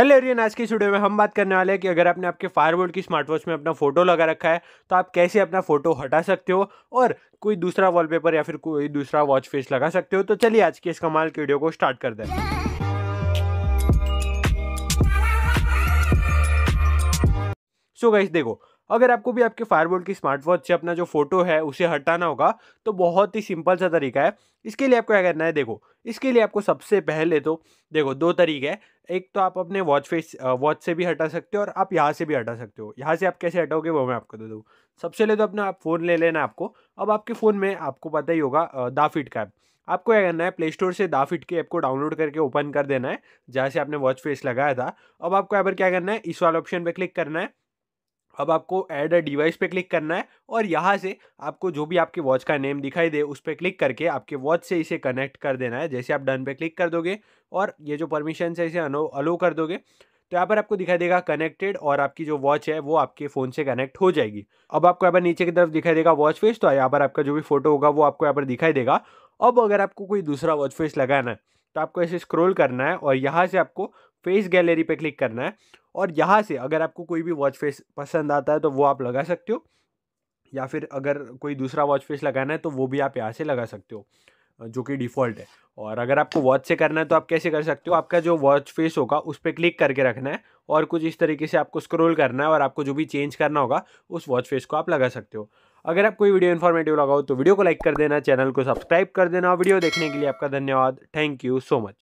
hello Ariane आज की video में हम बात करने वाले हैं कि अगर आपने आपके फायरबोल्ट की स्मार्ट वॉच में अपना फोटो लगा रखा है तो आप कैसे अपना फोटो हटा सकते हो और कोई दूसरा वॉलपेपर या फिर कोई दूसरा वॉच फेस लगा सकते हो तो चलिए आज के इस कमाल की वीडियो को स्टार्ट कर दें सो so गाइस देखो अगर आपको भी आपके फायरबोल्ट की स्मार्ट वॉच से अपना जो फोटो है उसे हटाना होगा तो बहुत ही सिंपल सा तरीका है इसके लिए आपको क्या करना है देखो इसके लिए आपको सबसे पहले तो देखो दो तरीके हैं एक तो आप अपने वॉच फेस वॉच से भी हटा सकते हो और आप यहाँ से भी हटा सकते हो यहाँ से आप कैसे हटाओगे वो मैं आपको दे दूँ सबसे पहले तो अपना आप फ़ोन ले लेना आपको अब आपके फ़ोन में आपको पता ही होगा दाफिट का ऐप आपको क्या करना है प्ले स्टोर से दाफिट के ऐप को डाउनलोड करके ओपन कर देना है जहाँ से आपने वॉच फेस लगाया था अब आपको यहाँ पर क्या करना है इस वाले ऑप्शन पर क्लिक करना है अब आपको ऐड अ डिवाइस पे क्लिक करना है और यहाँ से आपको जो भी आपके वॉच का नेम दिखाई दे उस पर क्लिक करके आपके वॉच से इसे कनेक्ट कर देना है जैसे आप डन पे क्लिक कर दोगे और ये जो परमिशन है इसे अलो कर दोगे तो यहाँ पर आपको दिखाई देगा कनेक्टेड और आपकी जो वॉच है वो आपके फ़ोन से कनेक्ट हो जाएगी अब आपको यहाँ पर नीचे की तरफ दिखाई देगा वॉच फेस तो यहाँ पर आपका जो भी फोटो होगा वो आपको यहाँ पर दिखाई देगा अब अगर आपको कोई दूसरा वॉच फेस लगाना है तो आपको ऐसे स्क्रॉल करना है और यहाँ से आपको फेस गैलरी पे क्लिक करना है और यहाँ से अगर आपको कोई भी वॉच फेस पसंद आता है तो वो आप लगा सकते हो या फिर अगर कोई दूसरा वॉच फेस लगाना है तो वो भी आप यहाँ से लगा सकते हो जो कि डिफ़ॉल्ट है और अगर आपको वॉच से करना है तो आप कैसे कर सकते हो आपका जो वॉच फेस होगा उस पर क्लिक करके रखना है और कुछ इस तरीके से आपको स्क्रोल करना है और आपको जो भी चेंज करना होगा उस वॉच फेस को आप लगा सकते हो अगर आप कोई वीडियो इन्फॉर्मेटिव लगाओ तो वीडियो को लाइक कर देना चैनल को सब्सक्राइब कर देना और वीडियो देखने के लिए आपका धन्यवाद थैंक यू सो मच